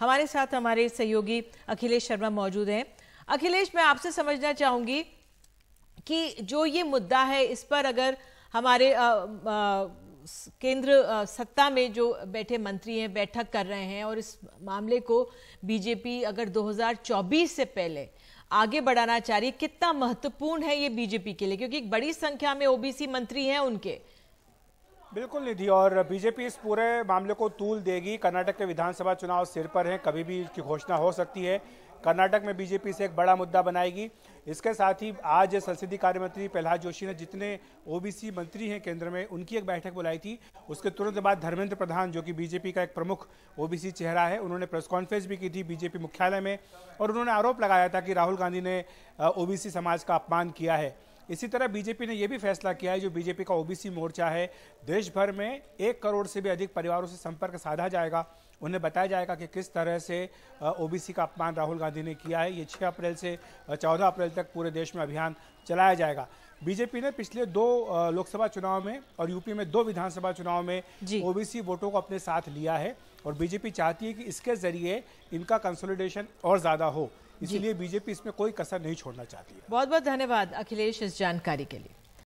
हमारे साथ हमारे सहयोगी अखिलेश शर्मा मौजूद हैं अखिलेश मैं आपसे समझना चाहूंगी कि जो ये मुद्दा है इस पर अगर हमारे आ, आ, केंद्र सत्ता में जो बैठे मंत्री हैं बैठक कर रहे हैं और इस मामले को बीजेपी अगर 2024 से पहले आगे बढ़ाना चाह रही कितना महत्वपूर्ण है ये बीजेपी के लिए क्योंकि एक बड़ी संख्या में ओबीसी मंत्री हैं उनके बिल्कुल निधि और बीजेपी इस पूरे मामले को तूल देगी कर्नाटक के विधानसभा चुनाव सिर पर हैं कभी भी इसकी घोषणा हो सकती है कर्नाटक में बीजेपी से एक बड़ा मुद्दा बनाएगी इसके साथ ही आज संसदीय कार्य मंत्री प्रहलाद जोशी ने जितने ओबीसी मंत्री हैं केंद्र में उनकी एक बैठक बुलाई थी उसके तुरंत बाद धर्मेंद्र प्रधान जो कि बीजेपी का एक प्रमुख ओबीसी चेहरा है उन्होंने प्रेस कॉन्फ्रेंस भी की थी बीजेपी मुख्यालय में और उन्होंने आरोप लगाया था कि राहुल गांधी ने ओबीसी समाज का अपमान किया है इसी तरह बीजेपी ने यह भी फैसला किया है जो बीजेपी का ओबीसी मोर्चा है देश भर में एक करोड़ से भी अधिक परिवारों से संपर्क साधा जाएगा उन्हें बताया जाएगा कि किस तरह से ओबीसी का अपमान राहुल गांधी ने किया है ये 6 अप्रैल से 14 अप्रैल तक पूरे देश में अभियान चलाया जाएगा बीजेपी ने पिछले दो लोकसभा चुनाव में और यूपी में दो विधानसभा चुनाव में ओबीसी वोटों को अपने साथ लिया है और बीजेपी चाहती है कि इसके जरिए इनका कंसोलिडेशन और ज्यादा हो इसलिए बीजेपी इसमें कोई कसर नहीं छोड़ना चाहती है बहुत बहुत धन्यवाद अखिलेश इस जानकारी के लिए